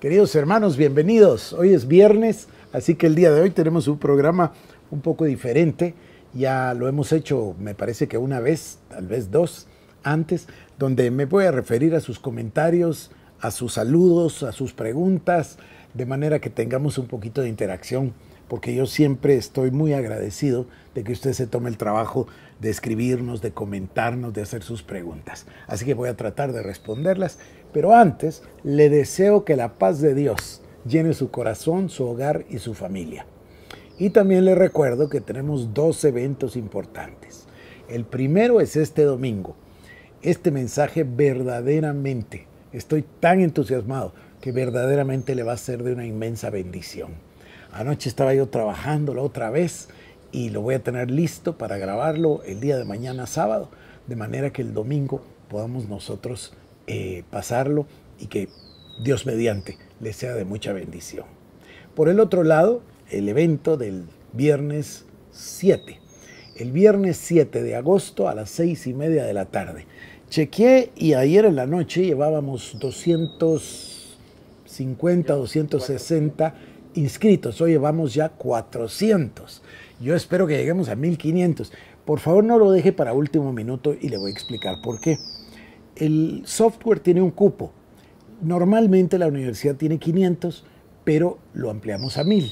Queridos hermanos, bienvenidos. Hoy es viernes, así que el día de hoy tenemos un programa un poco diferente. Ya lo hemos hecho, me parece que una vez, tal vez dos, antes, donde me voy a referir a sus comentarios, a sus saludos, a sus preguntas, de manera que tengamos un poquito de interacción porque yo siempre estoy muy agradecido de que usted se tome el trabajo de escribirnos, de comentarnos, de hacer sus preguntas. Así que voy a tratar de responderlas, pero antes le deseo que la paz de Dios llene su corazón, su hogar y su familia. Y también le recuerdo que tenemos dos eventos importantes. El primero es este domingo. Este mensaje verdaderamente, estoy tan entusiasmado que verdaderamente le va a ser de una inmensa bendición. Anoche estaba yo trabajándolo otra vez y lo voy a tener listo para grabarlo el día de mañana sábado, de manera que el domingo podamos nosotros eh, pasarlo y que Dios mediante le sea de mucha bendición. Por el otro lado, el evento del viernes 7. El viernes 7 de agosto a las 6 y media de la tarde. Chequeé y ayer en la noche llevábamos 250, 260 inscritos. Hoy llevamos ya 400. Yo espero que lleguemos a 1500. Por favor, no lo deje para último minuto y le voy a explicar por qué. El software tiene un cupo. Normalmente la universidad tiene 500, pero lo ampliamos a 1000.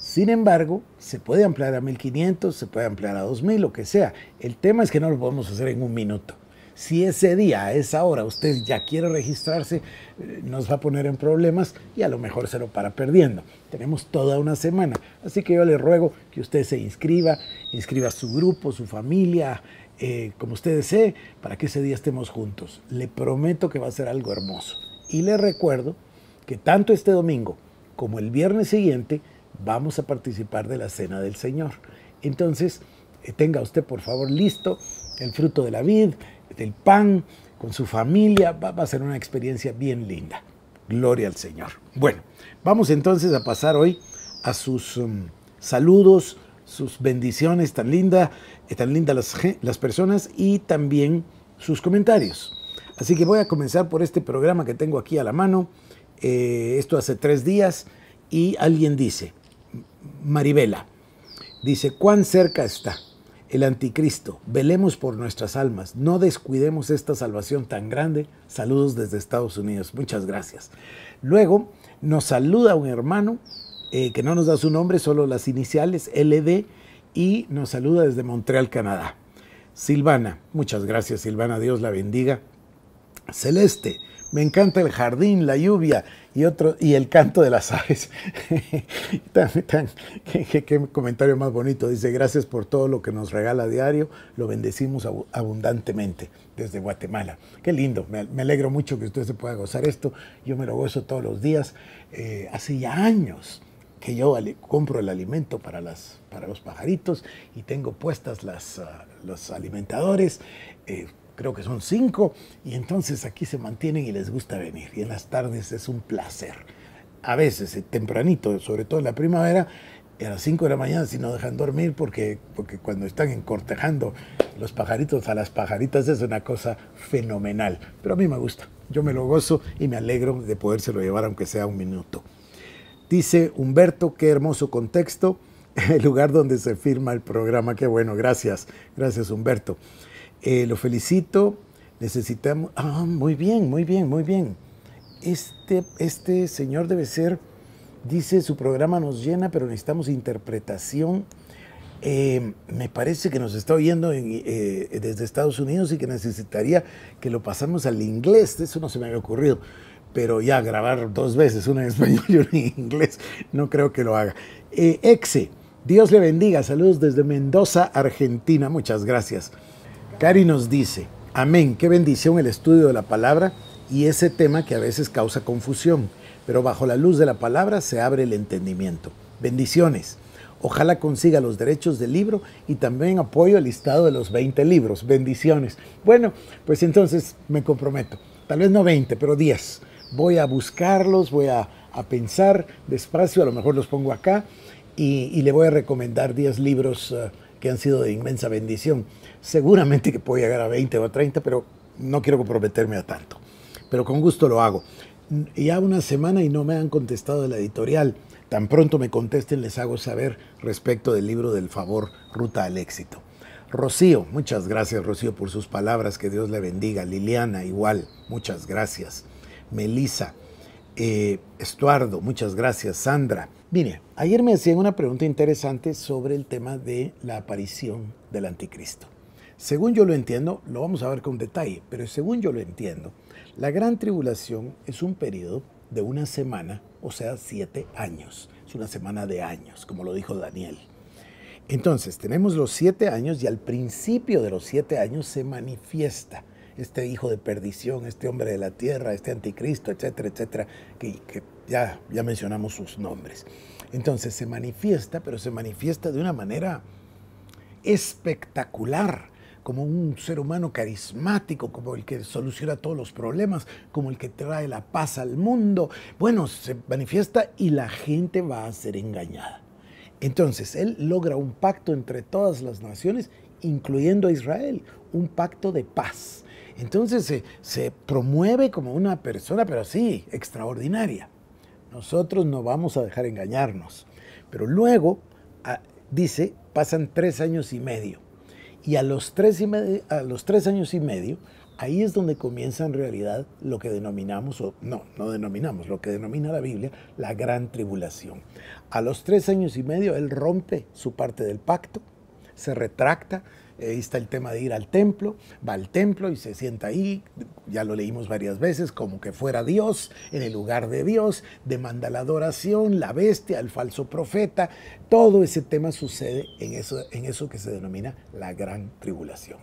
Sin embargo, se puede ampliar a 1500, se puede ampliar a 2000, lo que sea. El tema es que no lo podemos hacer en un minuto. Si ese día, a esa hora, usted ya quiere registrarse, eh, nos va a poner en problemas y a lo mejor se lo para perdiendo. Tenemos toda una semana. Así que yo le ruego que usted se inscriba, inscriba su grupo, su familia, eh, como usted desee, para que ese día estemos juntos. Le prometo que va a ser algo hermoso. Y le recuerdo que tanto este domingo como el viernes siguiente vamos a participar de la Cena del Señor. Entonces, eh, tenga usted por favor listo el fruto de la vid, del pan, con su familia. Va, a ser una experiencia bien linda. Gloria al Señor. Bueno, vamos entonces a pasar hoy a sus um, saludos, sus bendiciones tan lindas, eh, tan lindas las, personas y también sus comentarios. Así que voy a comenzar por este programa que tengo aquí a la mano. Eh, esto hace tres días y alguien dice, Maribela, dice, ¿cuán cerca está? el anticristo. Velemos por nuestras almas. No descuidemos esta salvación tan grande. Saludos desde Estados Unidos. Muchas gracias. Luego nos saluda un hermano eh, que no nos da su nombre, solo las iniciales, LD, y nos saluda desde Montreal, Canadá. Silvana, muchas gracias Silvana, Dios la bendiga. Celeste, me encanta el jardín, la lluvia y, otro, y el canto de las aves. qué, comentario más bonito. Dice, gracias por todo lo que nos regala diario. Lo bendecimos abundantemente desde Guatemala. Qué lindo. Me, alegro mucho que usted se pueda gozar esto. Yo me lo gozo todos los días. Eh, hace ya años que yo compro el alimento para, las, para los pajaritos y tengo puestas las, ah, los alimentadores. Eh, creo que son cinco, y entonces aquí se mantienen y les gusta venir. Y en las tardes es un placer. A veces, eh, tempranito, sobre todo en la primavera, a las 5 de la mañana si no dejan dormir porque, porque cuando están encortejando los pajaritos a las pajaritas es una cosa fenomenal. Pero a mí me gusta, yo me lo gozo y me alegro de lo llevar aunque sea un minuto. Dice Humberto, qué hermoso contexto, el lugar donde se firma el programa, qué bueno, gracias, gracias Humberto. Eh, lo felicito. Necesitamos... Ah, muy bien, muy bien, muy bien. Este, este señor debe ser, dice, su programa nos llena, pero necesitamos interpretación. Eh, me parece que nos está oyendo eh, desde Estados Unidos y que necesitaría que lo pasamos al inglés. Eso no se me había ocurrido. Pero ya grabar dos veces, una en español y una en inglés, no creo que lo haga. Exe, Dios le bendiga. Saludos desde Mendoza, Argentina. Muchas gracias. Cari nos dice, amén, qué bendición el estudio de la palabra y ese tema que a veces causa confusión, pero bajo la luz de la palabra se abre el entendimiento. Bendiciones. Ojalá consiga los derechos del libro y también apoyo al listado de los 20 libros. Bendiciones. Bueno, pues entonces me comprometo. Tal vez no 20, pero 10. Voy a buscarlos, voy a, pensar despacio, a lo mejor los pongo acá y, le voy a recomendar 10 libros eh, que han sido de inmensa bendición. Seguramente que puedo llegar a 20 o a 30, pero no quiero comprometerme a tanto. Pero con gusto lo hago. Ya una semana y no me han contestado de la editorial. Tan pronto me contesten, les hago saber respecto del libro del favor, Ruta al Éxito. Rocío, muchas gracias Rocío por sus palabras, que Dios le bendiga. Liliana, igual, muchas gracias. Melissa, eh, Estuardo, muchas gracias. Sandra, mire, ayer me hacían una pregunta interesante sobre el tema de la aparición del anticristo. Según yo lo entiendo, lo vamos a ver con detalle, pero según yo lo entiendo, la gran tribulación es un periodo de una semana, o sea, siete años. Es una semana de años, como lo dijo Daniel. Entonces, tenemos los siete años y al principio de los siete años se manifiesta este hijo de perdición, este hombre de la tierra, este anticristo, etcétera, etcétera, que, ya, ya mencionamos sus nombres. Entonces, se manifiesta, pero se manifiesta de una manera espectacular como un ser humano carismático, como el que soluciona todos los problemas, como el que trae la paz al mundo. Bueno, se manifiesta y la gente va a ser engañada. Entonces, él logra un pacto entre todas las naciones, incluyendo a Israel, un pacto de paz. Entonces se, promueve como una persona, pero sí, extraordinaria. Nosotros no vamos a dejar engañarnos. Pero luego, ah, dice, pasan tres años y medio. Y a los, tres a los tres años y medio, ahí es donde comienza en realidad lo que denominamos, o no, no denominamos, lo que denomina la Biblia, la gran tribulación. A los tres años y medio, él rompe su parte del pacto, se retracta, ahí está el tema de ir al templo, va al templo y se sienta ahí, ya lo leímos varias veces, como que fuera Dios, en el lugar de Dios, demanda la adoración, la bestia, el falso profeta, todo ese tema sucede en eso, en eso que se denomina la gran tribulación.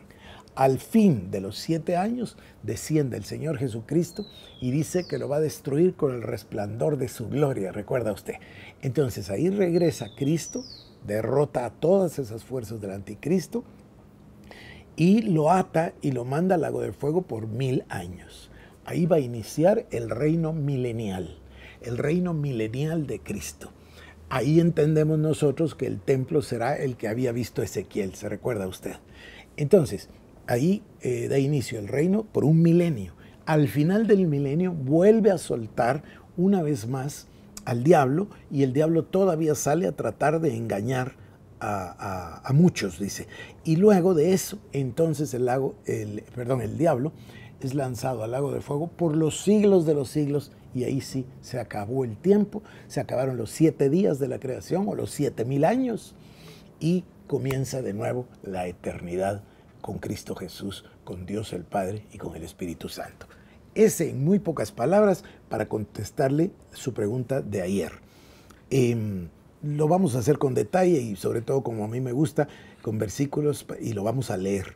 Al fin de los siete años desciende el Señor Jesucristo y dice que lo va a destruir con el resplandor de su gloria, recuerda usted. Entonces ahí regresa Cristo, derrota a todas esas fuerzas del anticristo, y lo ata y lo manda al lago de fuego por mil años. Ahí va a iniciar el reino milenial, el reino milenial de Cristo. Ahí entendemos nosotros que el templo será el que había visto Ezequiel, se recuerda usted. Entonces, ahí eh, da inicio el reino por un milenio. Al final del milenio vuelve a soltar una vez más al diablo y el diablo todavía sale a tratar de engañar a, muchos, dice. Y luego de eso, entonces el, lago, el, perdón, el diablo es lanzado al lago de fuego por los siglos de los siglos y ahí sí se acabó el tiempo, se acabaron los siete días de la creación o los siete mil años y comienza de nuevo la eternidad con Cristo Jesús, con Dios el Padre y con el Espíritu Santo. Ese en muy pocas palabras para contestarle su pregunta de ayer. Em, lo vamos a hacer con detalle y sobre todo como a mí me gusta, con versículos y lo vamos a leer.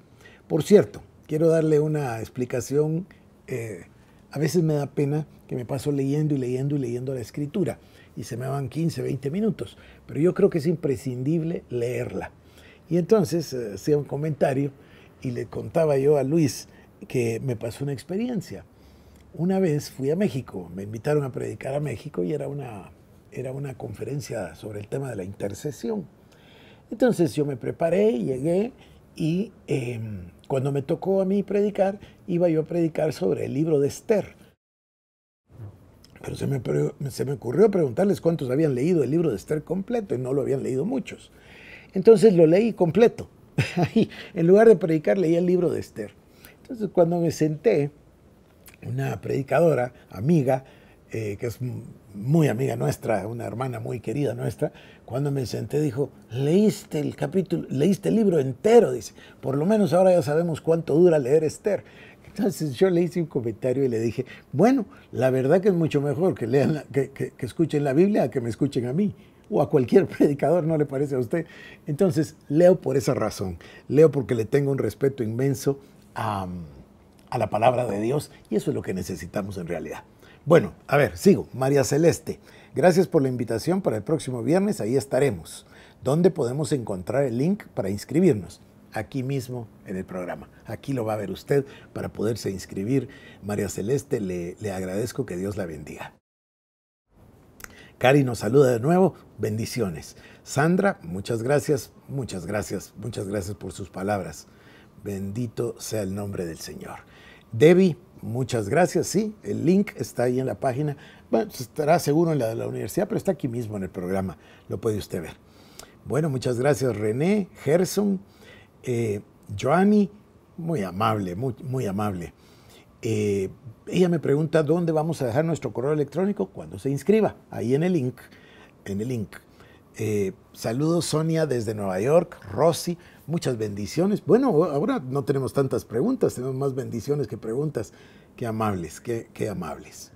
Por cierto, quiero darle una explicación. Eh, a veces me da pena que me paso leyendo y leyendo y leyendo la escritura y se me van 15, 20 minutos, pero yo creo que es imprescindible leerla. Y entonces eh, hacía un comentario y le contaba yo a Luis que me pasó una experiencia. Una vez fui a México, me invitaron a predicar a México y era una era una conferencia sobre el tema de la intercesión. Entonces yo me preparé, llegué y em, cuando me tocó a mí predicar, iba yo a predicar sobre el libro de Esther. Pero se me, se me ocurrió preguntarles cuántos habían leído el libro de Esther completo y no lo habían leído muchos. Entonces lo leí completo. en lugar de predicar, leí el libro de Esther. Entonces cuando me senté, una predicadora, amiga, eh, que es muy amiga nuestra, una hermana muy querida nuestra, cuando me senté dijo, leíste el capítulo, leíste el libro entero, dice, por lo menos ahora ya sabemos cuánto dura leer Esther. Entonces yo le hice un comentario y le dije, bueno, la verdad que es mucho mejor que, lean que, escuchen la Biblia a que me escuchen a mí o a cualquier predicador, ¿no le parece a usted? Entonces leo por esa razón, leo porque le tengo un respeto inmenso a la palabra de Dios y eso es lo que necesitamos en realidad. Bueno, a ver, sigo. María Celeste, gracias por la invitación para el próximo viernes, ahí estaremos. ¿Dónde podemos encontrar el link para inscribirnos? Aquí mismo en el programa. Aquí lo va a ver usted para poderse inscribir. María Celeste, le, agradezco que Dios la bendiga. Cari nos saluda de nuevo, bendiciones. Sandra, muchas gracias, muchas gracias, muchas gracias por sus palabras. Bendito sea el nombre del Señor. Debbie, Muchas gracias. Sí, el link está ahí en la página. Bueno, pues, estará seguro en la de la universidad, pero está aquí mismo en el programa. Lo puede usted ver. Bueno, muchas gracias René, Gerson, eh, Joanny. Muy amable, muy, muy amable. Eh, ella me pregunta dónde vamos a dejar nuestro correo electrónico cuando se inscriba. Ahí en el link. En el link. Eh, saludos Sonia desde Nueva York, Rosy muchas bendiciones. Bueno, ahora no tenemos tantas preguntas, tenemos más bendiciones que preguntas. Qué amables, qué, qué amables.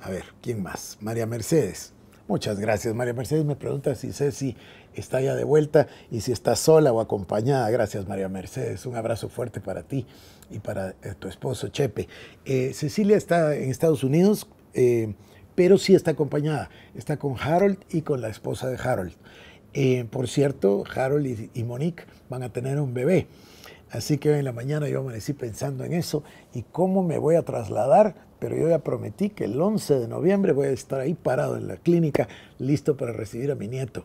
A ver, ¿quién más? María Mercedes. Muchas gracias. María Mercedes me pregunta si Ceci está ya de vuelta y si está sola o acompañada. Gracias, María Mercedes. Un abrazo fuerte para ti y para eh, tu esposo Chepe. Eh, Cecilia está en Estados Unidos, eh, pero sí está acompañada. Está con Harold y con la esposa de Harold. Eh, por cierto, Harold y, Monique van a tener un bebé. Así que hoy en la mañana yo amanecí pensando en eso y cómo me voy a trasladar, pero yo ya prometí que el 11 de noviembre voy a estar ahí parado en la clínica, listo para recibir a mi nieto.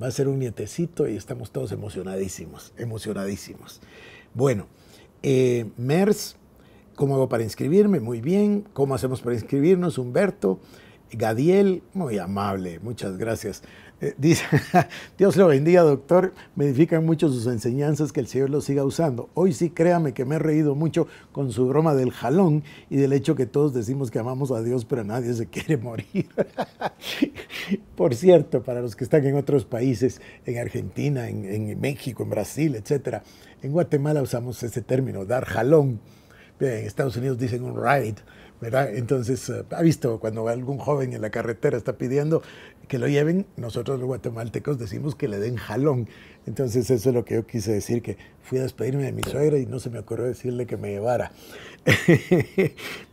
Va a ser un nietecito y estamos todos emocionadísimos, emocionadísimos. Bueno, eh, MERS, ¿cómo hago para inscribirme? Muy bien. ¿Cómo hacemos para inscribirnos? Humberto, Gadiel, muy amable, muchas gracias. Eh, dice, Dios lo bendiga, doctor. Me edifican mucho sus enseñanzas, que el Señor lo siga usando. Hoy sí, créame que me he reído mucho con su broma del jalón y del hecho que todos decimos que amamos a Dios, pero nadie se quiere morir. Por cierto, para los que están en otros países, en Argentina, en, México, en Brasil, etcétera, en Guatemala usamos ese término, dar jalón. Eh, en Estados Unidos dicen un ride. ¿verdad? Entonces, eh, ha visto cuando algún joven en la carretera está pidiendo, que lo lleven, nosotros los guatemaltecos decimos que le den jalón. Entonces eso es lo que yo quise decir, que fui a despedirme de mi suegra y no se me ocurrió decirle que me llevara.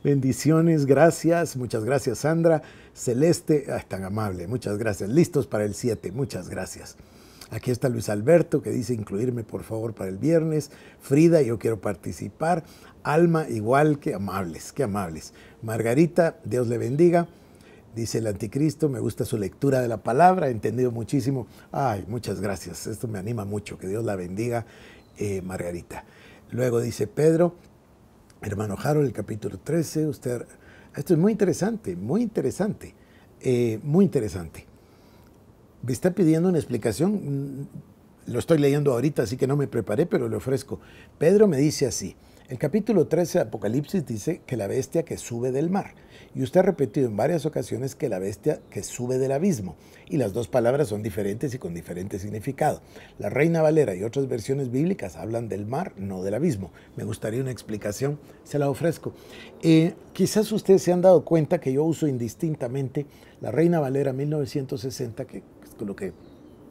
Bendiciones, gracias, muchas gracias Sandra. Celeste, ah, tan amable, muchas gracias. Listos para el 7, muchas gracias. Aquí está Luis Alberto que dice incluirme por favor para el viernes. Frida, yo quiero participar. Alma, igual que amables, qué amables. Margarita, Dios le bendiga dice el anticristo, me gusta su lectura de la palabra, he entendido muchísimo. Ay, muchas gracias, esto me anima mucho, que Dios la bendiga, eh, Margarita. Luego dice Pedro, hermano Harold, el capítulo 13, usted... Esto es muy interesante, muy interesante, eh, muy interesante. Me está pidiendo una explicación, mm, lo estoy leyendo ahorita, así que no me preparé, pero le ofrezco. Pedro me dice así, el capítulo 13 de Apocalipsis dice que la bestia que sube del mar. Y usted ha repetido en varias ocasiones que la bestia que sube del abismo. Y las dos palabras son diferentes y con diferente significado. La Reina Valera y otras versiones bíblicas hablan del mar, no del abismo. Me gustaría una explicación, se la ofrezco. Eh, quizás ustedes se han dado cuenta que yo uso indistintamente la Reina Valera 1960, que es con lo que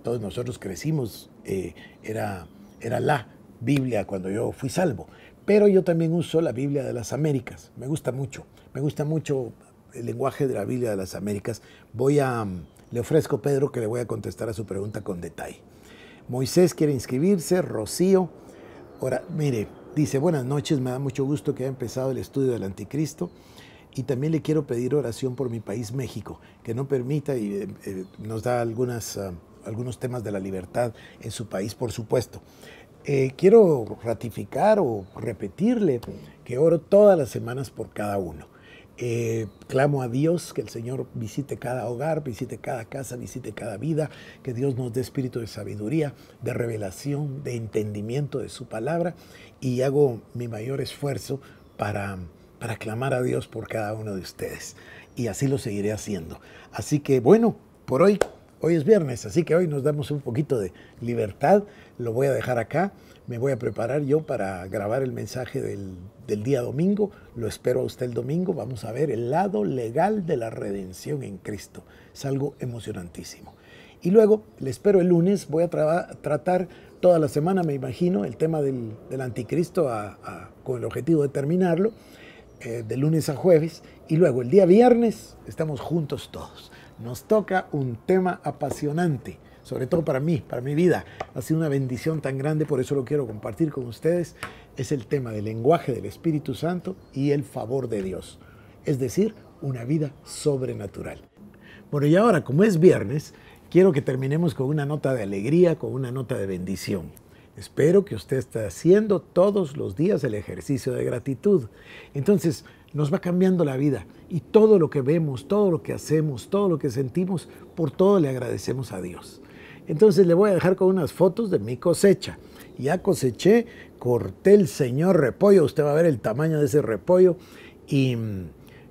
todos nosotros crecimos, eh, era, era la Biblia cuando yo fui salvo pero yo también uso la Biblia de las Américas. Me gusta mucho. Me gusta mucho el lenguaje de la Biblia de las Américas. Voy a, mm, le ofrezco a Pedro que le voy a contestar a su pregunta con detalle. Moisés quiere inscribirse, Rocío. Ahora, mire, dice, buenas noches, me da mucho gusto que haya empezado el estudio del anticristo. Y también le quiero pedir oración por mi país, México, que no permita y eh, eh, nos da ah, algunos temas de la libertad en su país, por supuesto. Eh, quiero ratificar o repetirle que oro todas las semanas por cada uno. Eh, clamo a Dios que el Señor visite cada hogar, visite cada casa, visite cada vida, que Dios nos dé espíritu de sabiduría, de revelación, de entendimiento de su palabra y hago mi mayor esfuerzo para, para clamar a Dios por cada uno de ustedes. Y así lo seguiré haciendo. Así que bueno, por hoy Hoy es viernes, así que hoy nos damos un poquito de libertad. Lo voy a dejar acá. Me voy a preparar yo para grabar el mensaje del, día domingo. Lo espero a usted el domingo. Vamos a ver el lado legal de la redención en Cristo. Es algo emocionantísimo. Y luego le espero el lunes. Voy a tratar toda la semana, me imagino, el tema del, anticristo con el objetivo de terminarlo eh, de lunes a jueves. Y luego el día viernes estamos juntos todos nos toca un tema apasionante, sobre todo para mí, para mi vida. Ha sido una bendición tan grande, por eso lo quiero compartir con ustedes. Es el tema del lenguaje del Espíritu Santo y el favor de Dios, es decir, una vida sobrenatural. Bueno, y ahora, como es viernes, quiero que terminemos con una nota de alegría, con una nota de bendición. Espero que usted esté haciendo todos los días el ejercicio de gratitud. Entonces, nos va cambiando la vida y todo lo que vemos, todo lo que hacemos, todo lo que sentimos, por todo le agradecemos a Dios. Entonces le voy a dejar con unas fotos de mi cosecha. Ya coseché, corté el señor repollo, usted va a ver el tamaño de ese repollo y mm,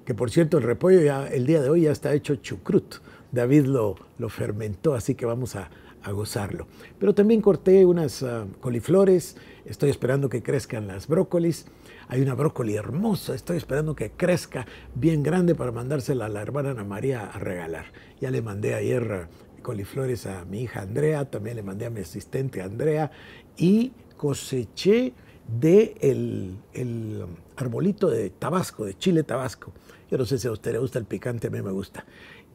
que por cierto el repollo ya el día de hoy ya está hecho chucrut. David lo, lo fermentó, así que vamos a, a gozarlo. Pero también corté unas ah, coliflores, estoy esperando que crezcan las brócolis hay una brócoli hermosa, estoy esperando que crezca bien grande para mandársela a la hermana Ana María a regalar. Ya le mandé ayer eh, coliflores a mi hija Andrea, también le mandé a mi asistente Andrea y coseché de el, arbolito de Tabasco, de Chile Tabasco. Yo no sé si a usted le gusta el picante, a mí me gusta.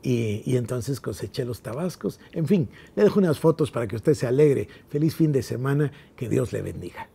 Y, y, entonces coseché los tabascos. En fin, le dejo unas fotos para que usted se alegre. Feliz fin de semana, que Dios le bendiga.